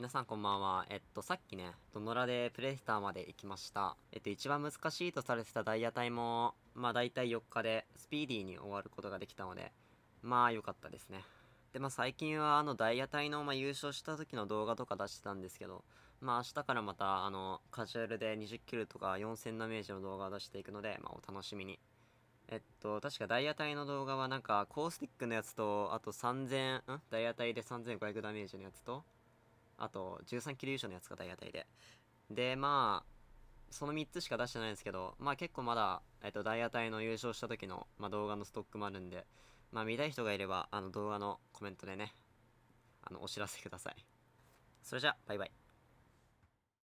皆さんこんばんは。えっと、さっきね、ドノラでプレスターまで行きました。えっと、一番難しいとされてたダイヤ帯も、まあ大体4日でスピーディーに終わることができたので、まあ良かったですね。で、まあ最近はあのダイヤ帯の、まあ、優勝した時の動画とか出してたんですけど、まあ明日からまたあのカジュアルで20キルとか4000ダメージの動画を出していくので、まあお楽しみに。えっと、確かダイヤ帯の動画はなんか、コースティックのやつと、あと3000、んダイヤ帯で3500ダメージのやつと、あと、13キロ優勝のやつが大イヤりで。で、まあ、その3つしか出してないんですけど、まあ結構まだ、えっと、大当の優勝した時の、まあ、動画のストックもあるんで、まあ見たい人がいれば、あの動画のコメントでね、あの、お知らせください。それじゃあ、バイバイ。